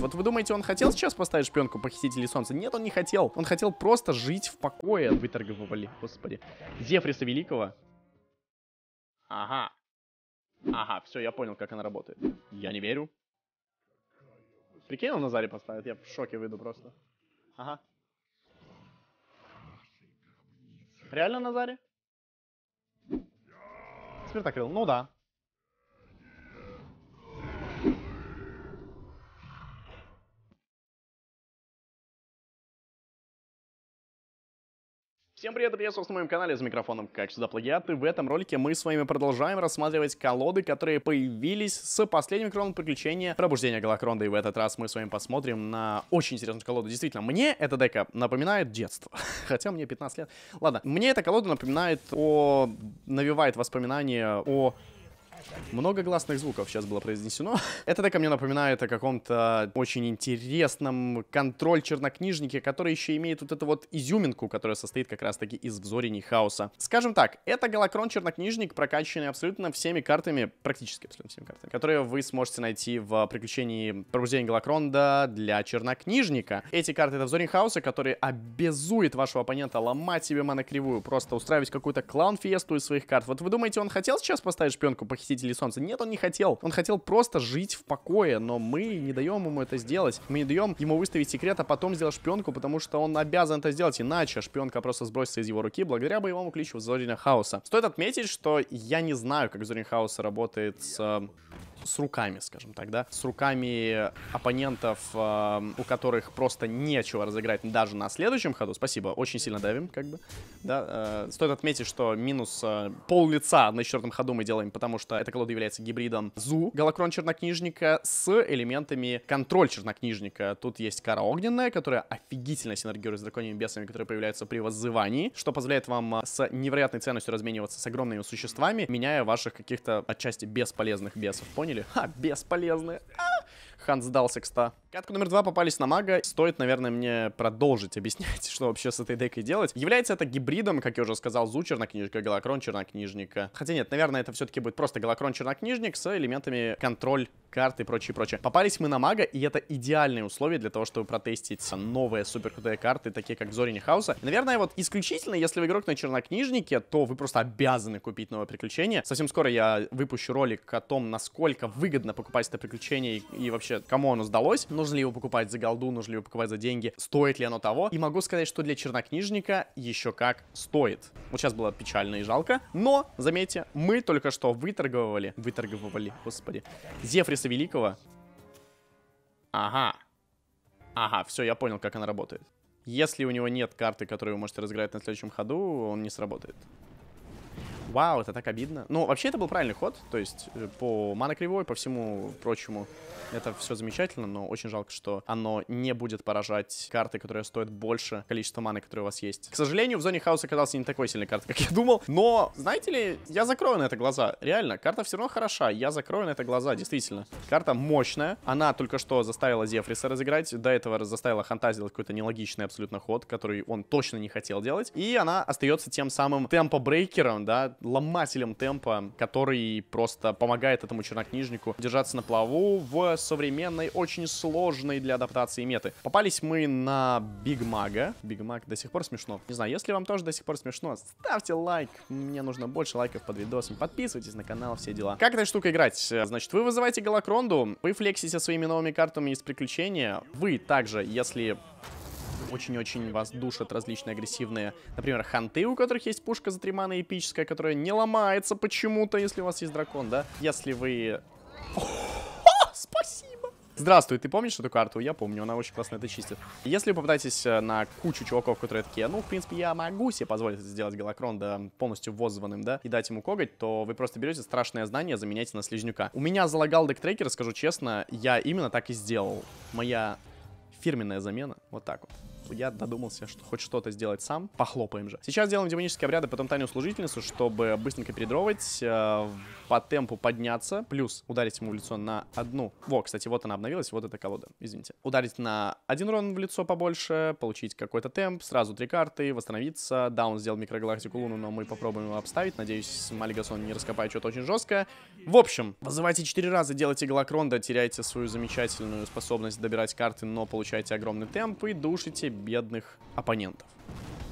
Вот вы думаете, он хотел сейчас поставить шпионку похитителей солнца? Нет, он не хотел. Он хотел просто жить в покое. выторговывали, господи. Зефриса Великого. Ага. Ага, все, я понял, как она работает. Я не верю. Прикинь, он на заре поставит, я в шоке выйду просто. Ага. Реально на заре? Спиртокрыл, ну да. Всем привет и приветствую на моем канале, с микрофоном как всегда плагиат, и в этом ролике мы с вами продолжаем рассматривать колоды, которые появились с последним кроном приключения пробуждения Галакронда, и в этот раз мы с вами посмотрим на очень интересную колоду. Действительно, мне эта дека напоминает детство, хотя мне 15 лет. Ладно, мне эта колода напоминает о... навевает воспоминания о много гласных звуков сейчас было произнесено. Это так мне напоминает о каком-то очень интересном контроль чернокнижнике, который еще имеет вот эту вот изюминку, которая состоит как раз-таки из взорений хаоса. Скажем так, это Галакрон чернокнижник, прокачанный абсолютно всеми картами, практически абсолютно всеми картами, которые вы сможете найти в приключении пробуждения Галакронда для чернокнижника. Эти карты это взорень хаоса, который обязует вашего оппонента ломать себе монокривую, просто устраивать какую-то клаун-фиесту из своих карт. Вот вы думаете, он хотел сейчас поставить шпионку, похитить видели солнце. Нет, он не хотел. Он хотел просто жить в покое, но мы не даем ему это сделать. Мы не даем ему выставить секрет, а потом сделать шпионку, потому что он обязан это сделать. Иначе а шпионка просто сбросится из его руки благодаря боевому кличу Зорина Хаоса. Стоит отметить, что я не знаю, как Зорин Хаоса работает с... Э, с руками, скажем так, да, с руками оппонентов, эм, у которых просто нечего разыграть даже на следующем ходу. Спасибо, очень сильно давим, как бы, да. Э, стоит отметить, что минус э, пол лица на четвертом ходу мы делаем, потому что эта колода является гибридом Зу, галакрон Чернокнижника, с элементами контроль Чернокнижника. Тут есть Кара Огненная, которая офигительно синергирует с Драконьими Бесами, которые появляются при воззывании, что позволяет вам э, с невероятной ценностью размениваться с огромными существами, меняя ваших каких-то отчасти бесполезных бесов, поняли? поняли? Ха, бесполезные. А! Хан сдался к 100. Катку номер два попались на мага. Стоит, наверное, мне продолжить объяснять, что вообще с этой декой делать. Является это гибридом, как я уже сказал, Зу чернокнижника, галакрон чернокнижника. Хотя нет, наверное, это все-таки будет просто галакрон чернокнижник с элементами контроль карты и прочее, прочее. Попались мы на мага, и это идеальные условия для того, чтобы протестить новые супер крутые карты, такие как Зорини Хауса. наверное, вот исключительно, если вы игрок на чернокнижнике, то вы просто обязаны купить новое приключение. Совсем скоро я выпущу ролик о том, насколько выгодно покупать это приключение и, и вообще кому оно сдалось, нужно ли его покупать за голду, нужно ли его покупать за деньги, стоит ли оно того. И могу сказать, что для чернокнижника еще как стоит. Вот сейчас было печально и жалко, но, заметьте, мы только что выторговали, выторговали, господи, Зефриса Великого. Ага. Ага, все, я понял, как она работает. Если у него нет карты, которую вы можете разыграть на следующем ходу, он не сработает. Вау, это так обидно. Ну, вообще это был правильный ход, то есть э, по мана по всему прочему, это все замечательно, но очень жалко, что оно не будет поражать карты, которые стоят больше количества маны, которые у вас есть. К сожалению, в зоне хаоса оказался не такой сильной картой, как я думал, но, знаете ли, я закрою на это глаза. Реально, карта все равно хороша, я закрою на это глаза, действительно. Карта мощная, она только что заставила Зефриса разыграть, до этого заставила Ханта сделать какой-то нелогичный абсолютно ход, который он точно не хотел делать, и она остается тем самым темпобрейкером, да, ломателем темпа, который просто помогает этому чернокнижнику держаться на плаву в современной, очень сложной для адаптации меты. Попались мы на Бигмага. Бигмаг до сих пор смешно. Не знаю, если вам тоже до сих пор смешно, ставьте лайк. Мне нужно больше лайков под видосом. Подписывайтесь на канал, все дела. Как эта штука играть? Э, значит, вы вызываете Галакронду, вы флексите своими новыми картами из приключения. Вы также, если очень-очень вас душат различные агрессивные, например, ханты, у которых есть пушка за 3 эпическая, которая не ломается почему-то, если у вас есть дракон, да? Если вы... О, спасибо! Здравствуй, ты помнишь эту карту? Я помню, она очень классно это чистит. Если вы попадаетесь э, на кучу чуваков, которые такие, ну, в принципе, я могу себе позволить сделать Галакрон, да, полностью воззванным, да, и дать ему коготь, то вы просто берете страшное знание, заменяете на слизнюка. У меня залагал дектрекер, скажу честно, я именно так и сделал. Моя фирменная замена, вот так вот я додумался, что хоть что-то сделать сам. Похлопаем же. Сейчас делаем демонические обряды, потом тайную служительницу, чтобы быстренько передровать, э, по темпу подняться, плюс ударить ему в лицо на одну. Во, кстати, вот она обновилась, вот эта колода, извините. Ударить на один рон в лицо побольше, получить какой-то темп, сразу три карты, восстановиться. Да, он сделал микрогалактику Луну, но мы попробуем его обставить. Надеюсь, Малигасон не раскопает что-то очень жесткое. В общем, вызывайте четыре раза, делайте Галакронда, теряйте свою замечательную способность добирать карты, но получаете огромный темп и душите бедных оппонентов.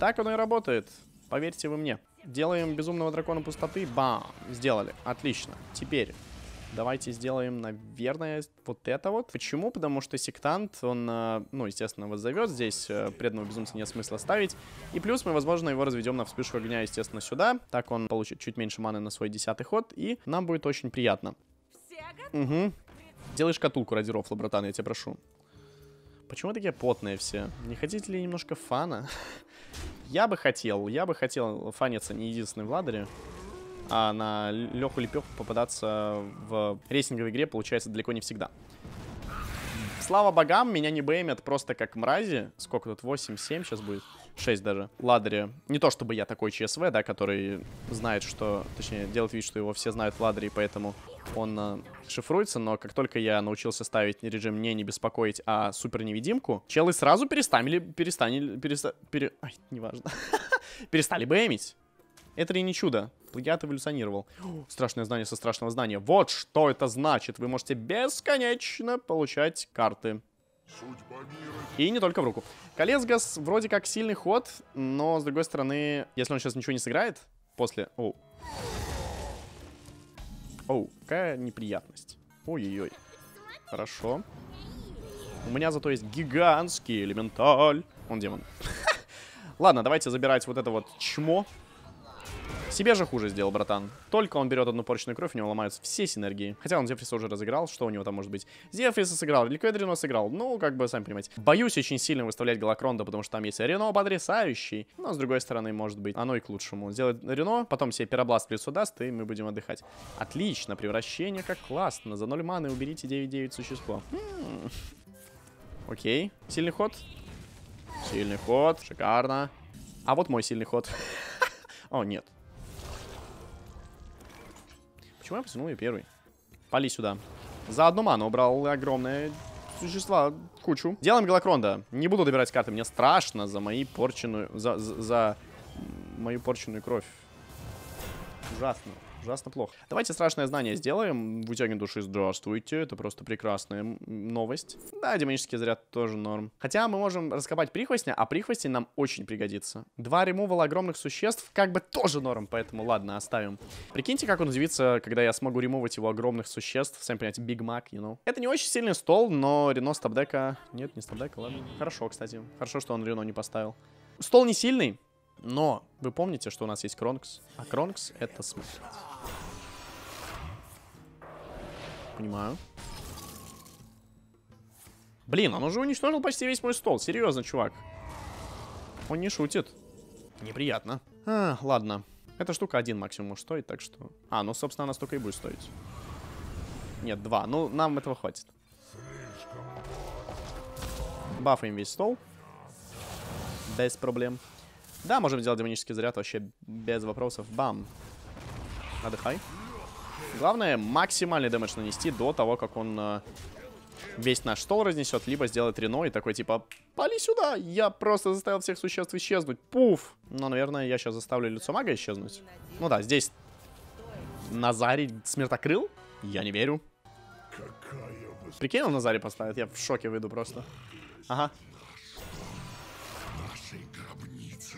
Так оно и работает, поверьте вы мне. Делаем безумного дракона пустоты. Бам! Сделали. Отлично. Теперь давайте сделаем, наверное, вот это вот. Почему? Потому что сектант, он, э, ну, естественно, вызовет. Здесь э, преданного безумца нет смысла ставить. И плюс мы, возможно, его разведем на вспышку огня, естественно, сюда. Так он получит чуть меньше маны на свой десятый ход. И нам будет очень приятно. Угу. Делай шкатулку ради рофла, братан, я тебя прошу. Почему такие потные все? Не хотите ли немножко фана? я бы хотел, я бы хотел фаниться не единственной в ладере, а на легкую лепеху попадаться в рейтинговой игре получается далеко не всегда. Слава богам, меня не беймят просто как мрази. Сколько тут? 8, 7 сейчас будет? 6 даже. Ладере. Не то чтобы я такой ЧСВ, да, который знает, что... Точнее, делает вид, что его все знают в ладере, поэтому он э, шифруется, но как только я научился ставить режим «не не беспокоить», а «супер-невидимку», челы сразу перестали, перестали, переста, пере... Ай, неважно. перестали бэмить. Это ли не чудо? Плагиат эволюционировал. О, страшное знание со страшного знания. Вот что это значит. Вы можете бесконечно получать карты. И не только в руку. Колесгас вроде как сильный ход, но, с другой стороны, если он сейчас ничего не сыграет, после... О. Оу, какая неприятность. Ой-ой-ой. Хорошо. У меня зато есть гигантский элементаль. Он демон. Ладно, давайте забирать вот это вот чмо. Себе же хуже сделал, братан. Только он берет одну порченную кровь, у него ломаются все синергии. Хотя он Зефриса уже разыграл, что у него там может быть? Зефриса сыграл, Ликвидрина сыграл, ну, как бы, сами понимаете. Боюсь очень сильно выставлять Галакронда, потому что там есть Рено потрясающий. Но, с другой стороны, может быть, оно и к лучшему. Сделать Рено, потом себе Пиробласт в даст, и мы будем отдыхать. Отлично, превращение как классно. За 0 маны уберите 9-9 существо. Окей, сильный ход. Сильный ход, шикарно. А вот мой сильный ход. О, нет. Почему я потянул ее первый? Пали сюда. Заодно ману убрал огромное существо, кучу. Делаем Галакронда. Не буду добирать карты, мне страшно за мои порченую... За, за, за мою порченую кровь. Ужасно. Ужасно плохо. Давайте страшное знание сделаем. Вытянем души, здравствуйте. Это просто прекрасная новость. Да, демонический заряд тоже норм. Хотя мы можем раскопать прихвостня, а прихвостень нам очень пригодится. Два ремувала огромных существ как бы тоже норм, поэтому ладно, оставим. Прикиньте, как он удивится, когда я смогу ремувать его огромных существ. Сами понимаете, Биг Мак, you know. Это не очень сильный стол, но Рено стабдека... Нет, не стабдека, ладно. Хорошо, кстати. Хорошо, что он Рено не поставил. Стол не сильный, но вы помните, что у нас есть Кронкс, а Кронкс это смысл. Понимаю. Блин, он уже уничтожил почти весь мой стол. Серьезно, чувак. Он не шутит. Неприятно. А, ладно. Эта штука один максимум стоит, так что... А, ну, собственно, она столько и будет стоить. Нет, два. Ну, нам этого хватит. Бафаем весь стол. Без проблем. Да, можем сделать демонический заряд вообще без вопросов. Бам. Отдыхай. Главное, максимальный дэмэдж нанести до того, как он э, весь наш стол разнесет, либо сделает Рено и такой типа «Пали сюда! Я просто заставил всех существ исчезнуть! Пуф!» Но, наверное, я сейчас заставлю лицо мага исчезнуть. Ну да, здесь Назарий смертокрыл? Я не верю. Прикинь, он Назарий поставит, я в шоке выйду просто. Ага,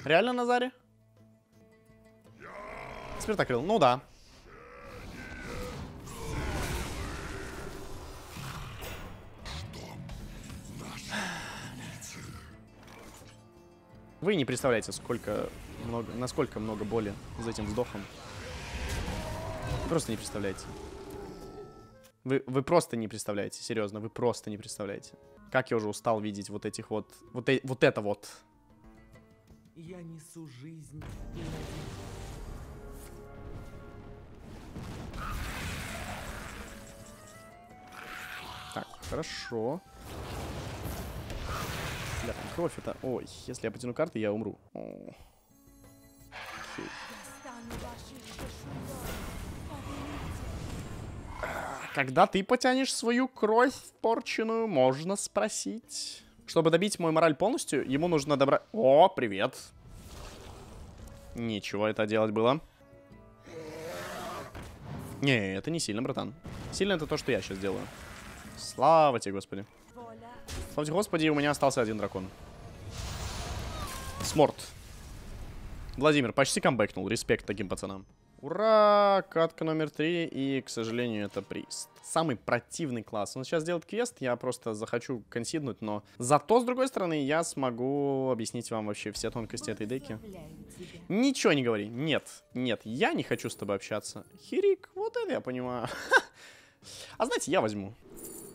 Реально на Заре? Спиртокрыл, ну да. Вы не представляете, сколько много, насколько много боли за этим вздохом. просто не представляете. Вы, вы просто не представляете, серьезно, вы просто не представляете. Как я уже устал видеть вот этих вот, вот, э, вот это вот я несу жизнь Так, хорошо. Бля, там кровь это... Ой, если я потяну карты, я умру. Окей. А, когда ты потянешь свою кровь порченую, можно спросить. Чтобы добить мой мораль полностью, ему нужно добрать... О, привет. Ничего это делать было. Не, это не сильно, братан. Сильно это то, что я сейчас делаю. Слава тебе, господи. Слава тебе, господи, у меня остался один дракон. Сморт. Владимир, почти камбэкнул. Респект таким пацанам. Ура! Катка номер три, и, к сожалению, это приз. Самый противный класс. Он сейчас делает квест, я просто захочу консиднуть, но зато, с другой стороны, я смогу объяснить вам вообще все тонкости этой деки. Ничего не говори. Нет, нет, я не хочу с тобой общаться. Хирик, вот это я понимаю. А знаете, я возьму.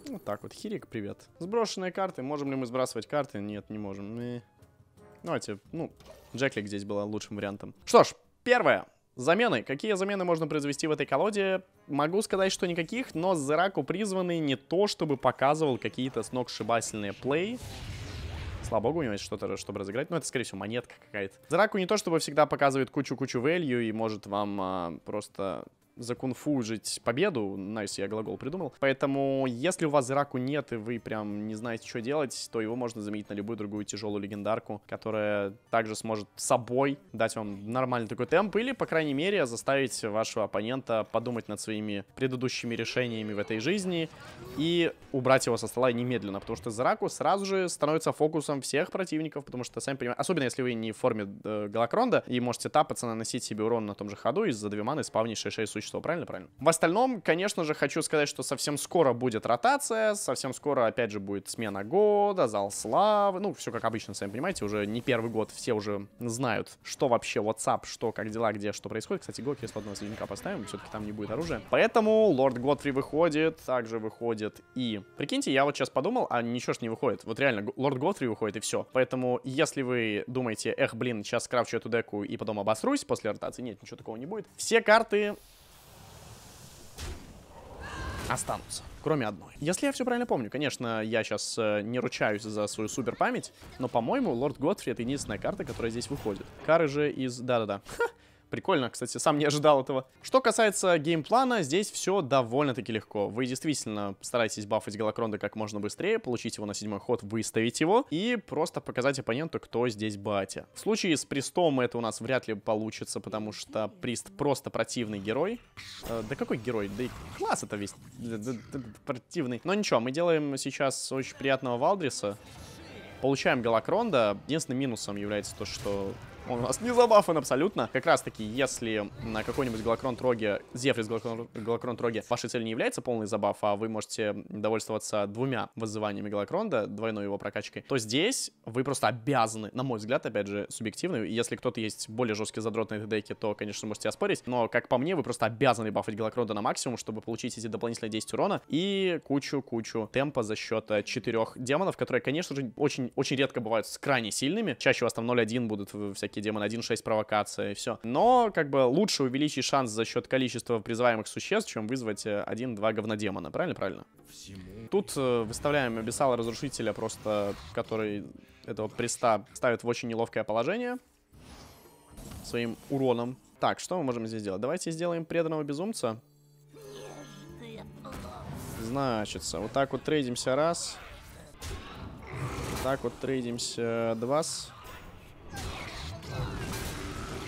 Вот так вот. Хирик, привет. Сброшенные карты. Можем ли мы сбрасывать карты? Нет, не можем. Давайте, ну, а ну Джеклик здесь была лучшим вариантом. Что ж, первое. Замены. Какие замены можно произвести в этой колоде? Могу сказать, что никаких, но Зераку призванный не то, чтобы показывал какие-то сногсшибательные плей. Слава богу, у него есть что-то, чтобы разыграть. Но ну, это, скорее всего, монетка какая-то. Зараку не то, чтобы всегда показывает кучу-кучу value и может вам а, просто закунфужить победу. Найс, я глагол придумал. Поэтому, если у вас Зераку нет, и вы прям не знаете, что делать, то его можно заменить на любую другую тяжелую легендарку, которая также сможет собой дать вам нормальный такой темп, или, по крайней мере, заставить вашего оппонента подумать над своими предыдущими решениями в этой жизни и убрать его со стола немедленно, потому что Зераку сразу же становится фокусом всех противников, потому что, сами понимаете, особенно если вы не в форме э, Галакронда и можете тапаться, наносить себе урон на том же ходу, из за две маны спавнишь 6 количество, правильно? Правильно. В остальном, конечно же, хочу сказать, что совсем скоро будет ротация, совсем скоро, опять же, будет смена года, зал славы, ну, все как обычно, сами понимаете, уже не первый год, все уже знают, что вообще WhatsApp, что, как дела, где, что происходит. Кстати, Гоки, если одного слизняка поставим, все-таки там не будет оружия. Поэтому Лорд Готфри выходит, также выходит и... Прикиньте, я вот сейчас подумал, а ничего ж не выходит. Вот реально, Лорд Готфри выходит и все. Поэтому, если вы думаете, эх, блин, сейчас скрафчу эту деку и потом обосрусь после ротации, нет, ничего такого не будет. Все карты останутся. Кроме одной. Если я все правильно помню, конечно, я сейчас э, не ручаюсь за свою супер память, но, по-моему, Лорд Готфри это единственная карта, которая здесь выходит. Кары же из... Да-да-да. Прикольно, кстати, сам не ожидал этого. Что касается геймплана, здесь все довольно-таки легко. Вы действительно стараетесь бафать Галакронда как можно быстрее, получить его на седьмой ход, выставить его и просто показать оппоненту, кто здесь батя. В случае с Пристом это у нас вряд ли получится, потому что Прист просто противный герой. Э, да какой герой? Да и класс это весь противный. Но ничего, мы делаем сейчас очень приятного Валдриса. Получаем Галакронда. Единственным минусом является то, что он у нас не забафан абсолютно. Как раз таки, если на какой-нибудь Галакрон Троге, Зефрис Галакрон, Галакрон Троге, вашей целью не является полный забаф, а вы можете довольствоваться двумя вызываниями Галакронда, двойной его прокачкой, то здесь вы просто обязаны, на мой взгляд, опять же, субъективно, если кто-то есть более жесткий задрот на этой деке, то, конечно, можете оспорить, но, как по мне, вы просто обязаны бафать Галакронда на максимум, чтобы получить эти дополнительные 10 урона и кучу-кучу темпа за счет э, четырех демонов, которые, конечно же, очень, очень редко бывают с крайне сильными. Чаще у вас там 0-1 будут всякие все-таки демон 1.6 провокация и все. Но как бы лучше увеличить шанс за счет количества призываемых существ, чем вызвать 1-2 э, говнодемона. Правильно? Правильно. Всему. Тут э, выставляем Абиссала Разрушителя просто, который этого приста ставит в очень неловкое положение своим уроном. Так, что мы можем здесь сделать? Давайте сделаем преданного безумца. Значится, вот так вот трейдимся раз. Вот так вот трейдимся э, два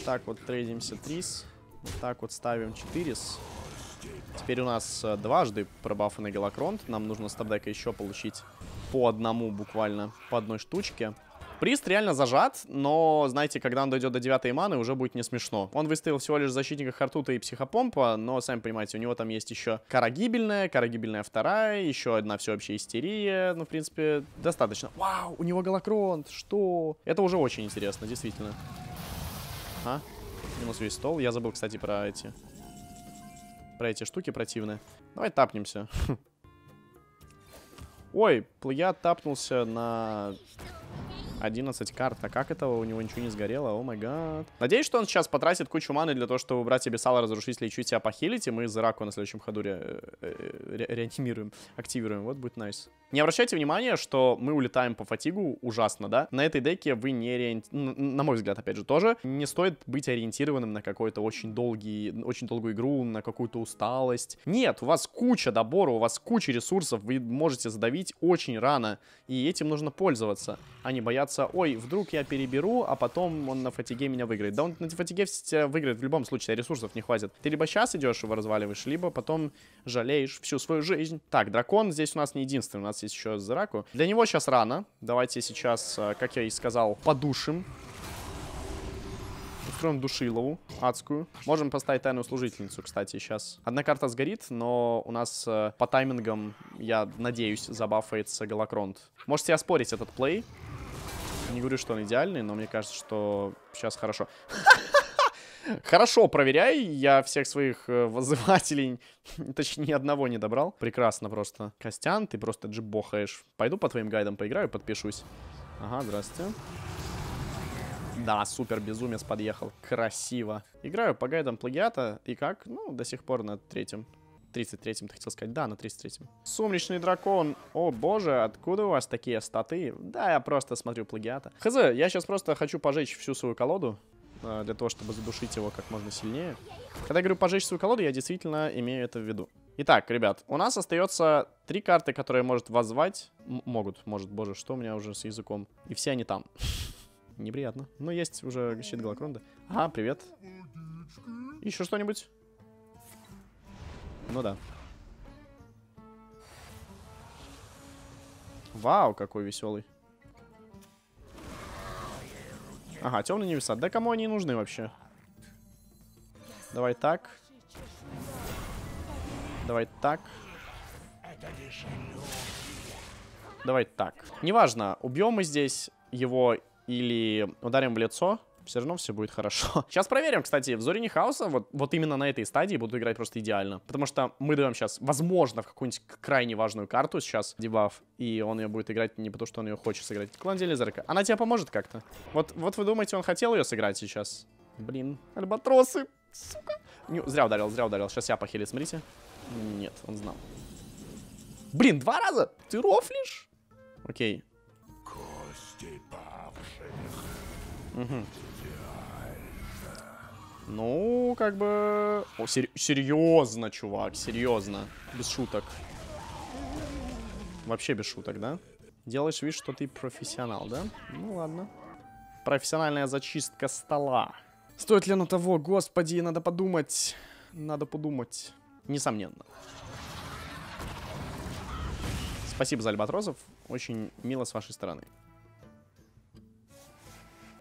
так вот трейдимся трис. Вот так вот ставим 4 с. Теперь у нас э, дважды пробафы на Галакронт. Нам нужно с еще получить по одному буквально, по одной штучке. Прист реально зажат, но, знаете, когда он дойдет до 9 маны, уже будет не смешно. Он выставил всего лишь защитника Хартута и Психопомпа, но, сами понимаете, у него там есть еще кара гибельная, кара гибельная вторая, еще одна всеобщая истерия, ну, в принципе, достаточно. Вау, у него Галакронт, что? Это уже очень интересно, действительно. Ага. Минус весь стол. Я забыл, кстати, про эти... Про эти штуки противные. Давай тапнемся. Ой, я тапнулся на 11 карт. А как этого? У него ничего не сгорело. О май гад. Надеюсь, что он сейчас потратит кучу маны для того, чтобы брать себе сало разрушить, и чуть себя похилить. И мы раку на следующем ходу ре э, э, ре реанимируем, активируем. Вот будет Nice. Не обращайте внимания, что мы улетаем по фатигу ужасно, да? На этой деке вы не ориенти... На мой взгляд, опять же, тоже. Не стоит быть ориентированным на какую то очень долгий, очень долгую игру, на какую-то усталость. Нет, у вас куча добора, у вас куча ресурсов, вы можете задавить очень рано. И этим нужно пользоваться, а не бояться, ой, вдруг я переберу, а потом он на фатиге меня выиграет. Да он на фатиге все-таки выиграет в любом случае, ресурсов не хватит. Ты либо сейчас идешь его разваливаешь, либо потом жалеешь всю свою жизнь. Так, дракон здесь у нас не единственный, у нас здесь еще Зераку. Для него сейчас рано. Давайте сейчас, э, как я и сказал, подушим. откроем душилову адскую. Можем поставить тайную служительницу, кстати, сейчас. Одна карта сгорит, но у нас э, по таймингам, я надеюсь, забафается Галакронт. Можете оспорить этот плей. Не говорю, что он идеальный, но мне кажется, что сейчас хорошо. Хорошо, проверяй. Я всех своих э, вызывателей, точнее, одного не добрал. Прекрасно просто. Костян, ты просто джибохаешь. Пойду по твоим гайдам поиграю, подпишусь. Ага, здрасте. Да, супер, безумец подъехал. Красиво. Играю по гайдам плагиата. И как? Ну, до сих пор на третьем. 33-м, ты хотел сказать. Да, на 33-м. Сумречный дракон. О боже, откуда у вас такие статы? Да, я просто смотрю плагиата. Хз, я сейчас просто хочу пожечь всю свою колоду. Э, для того, чтобы задушить его как можно сильнее. Когда я говорю пожечь свою колоду, я действительно имею это в виду. Итак, ребят, у нас остается три карты, которые может возвать, могут, может, боже, что у меня уже с языком. И все они там. Неприятно. Но есть уже щит Галакронда. А, привет. Еще что-нибудь? Ну да. Вау, какой веселый. Ага, темные небеса. Да кому они нужны вообще? Давай так. Давай так. Давай так. Неважно, убьем мы здесь его или ударим в лицо все равно все будет хорошо. Сейчас проверим, кстати, в Зорине Хаоса вот, вот именно на этой стадии буду играть просто идеально. Потому что мы даем сейчас, возможно, в какую-нибудь крайне важную карту сейчас дебаф, и он ее будет играть не потому, что он ее хочет сыграть. Клан Делизерка. Она тебе поможет как-то. Вот, вот вы думаете, он хотел ее сыграть сейчас? Блин, альбатросы, сука. Не, зря ударил, зря ударил. Сейчас я похили, смотрите. Нет, он знал. Блин, два раза? Ты рофлишь? Окей. Кости павших. Угу. Ну, как бы... О, сер... серьезно, чувак, серьезно. Без шуток. Вообще без шуток, да? Делаешь вид, что ты профессионал, да? Ну, ладно. Профессиональная зачистка стола. Стоит ли оно того? Господи, надо подумать. Надо подумать. Несомненно. Спасибо за альбатросов. Очень мило с вашей стороны.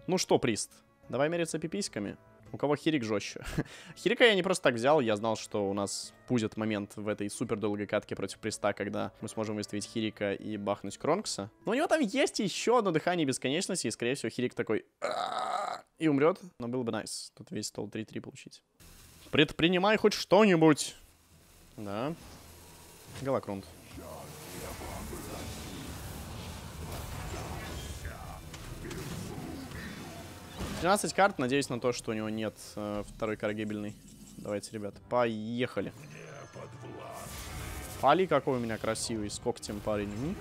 Ну что, Прист, давай мериться пиписьками у кого Хирик жестче. Хирика я не просто так взял, я знал, что у нас будет момент в этой супер долгой катке против Приста, когда мы сможем выставить Хирика и бахнуть Кронкса. Но у него там есть еще одно дыхание бесконечности, и, скорее всего, Хирик такой... И умрет, но было бы найс. Тут весь стол 3-3 получить. Предпринимай хоть что-нибудь. Да. Галакрунт. Черт, 13 карт, надеюсь на то, что у него нет э, второй коргебельной. Давайте, ребята, поехали. Пали какой у меня красивый, с когтем парень. М -м.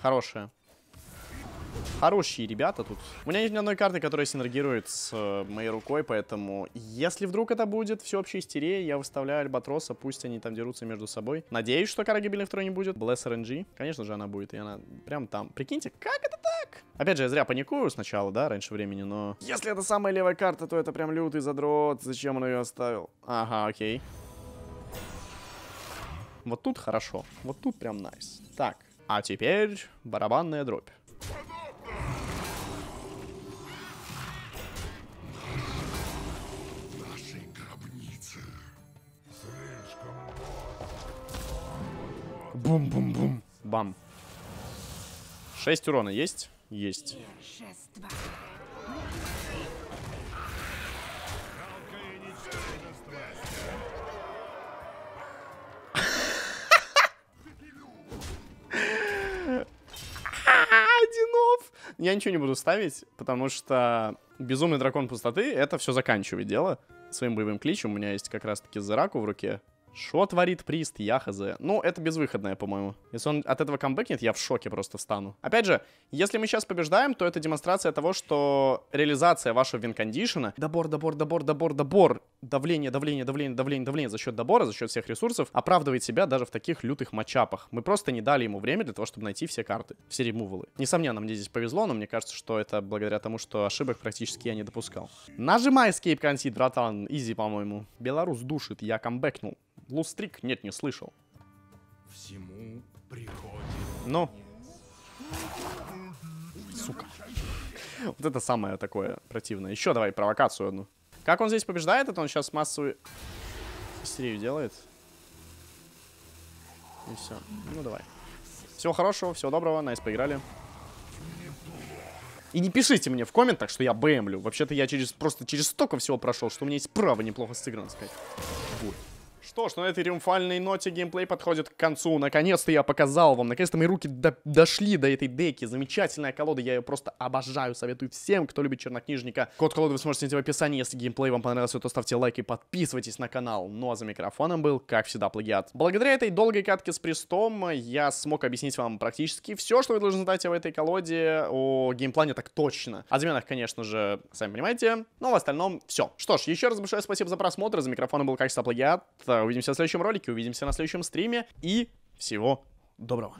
Хорошая хорошие ребята тут. У меня нет ни одной карты, которая синергирует с э, моей рукой, поэтому если вдруг это будет всеобщая истерия, я выставляю Альбатроса, пусть они там дерутся между собой. Надеюсь, что кара гибельных трое не будет. Блесс РНГ. Конечно же, она будет, и она прям там. Прикиньте, как это так? Опять же, я зря паникую сначала, да, раньше времени, но... Если это самая левая карта, то это прям лютый задрот. Зачем он ее оставил? Ага, окей. Вот тут хорошо. Вот тут прям найс. Так, а теперь барабанная дробь. Бум-бум-бум. Бам. Шесть урона есть? Есть. Одинов! Я ничего не буду ставить, потому что Безумный Дракон Пустоты это все заканчивает дело своим боевым кличем. У меня есть как раз-таки Зераку в руке. Что творит Прист, я Ну, это безвыходное, по-моему. Если он от этого камбэкнет, я в шоке просто встану. Опять же, если мы сейчас побеждаем, то это демонстрация того, что реализация вашего винкондишена... Добор, добор, добор, добор, добор. Давление, давление, давление, давление, давление за счет добора, за счет всех ресурсов оправдывает себя даже в таких лютых матчапах. Мы просто не дали ему время для того, чтобы найти все карты, все ремувалы. Несомненно, мне здесь повезло, но мне кажется, что это благодаря тому, что ошибок практически я не допускал. Нажимай Escape Concede, братан. Изи, по-моему. Беларус душит, я камбэкнул. Лустрик? Нет, не слышал. Всему приходит. Ну. Сука. Вот это самое такое противное. Еще давай провокацию одну. Как он здесь побеждает? Это он сейчас массовую истерию делает. И все. Ну, давай. Всего хорошего, всего доброго. Найс, поиграли. И не пишите мне в комментах, что я бэмлю. Вообще-то я через просто через столько всего прошел, что у меня есть право неплохо сыграно сказать. Ой. Что ж, на этой триумфальной ноте геймплей подходит к концу. Наконец-то я показал вам, наконец-то мои руки до дошли до этой деки. Замечательная колода, я ее просто обожаю. Советую всем, кто любит чернокнижника. Код колоды вы сможете найти в описании. Если геймплей вам понравился, то ставьте лайк и подписывайтесь на канал. Ну а за микрофоном был, как всегда, плагиат. Благодаря этой долгой катке с престом я смог объяснить вам практически все, что вы должны знать об этой колоде, о геймплане так точно. О заменах, конечно же, сами понимаете. Но в остальном все. Что ж, еще раз большое спасибо за просмотр. За микрофоном был, как всегда, плагиат. Увидимся в следующем ролике, увидимся на следующем стриме и всего доброго.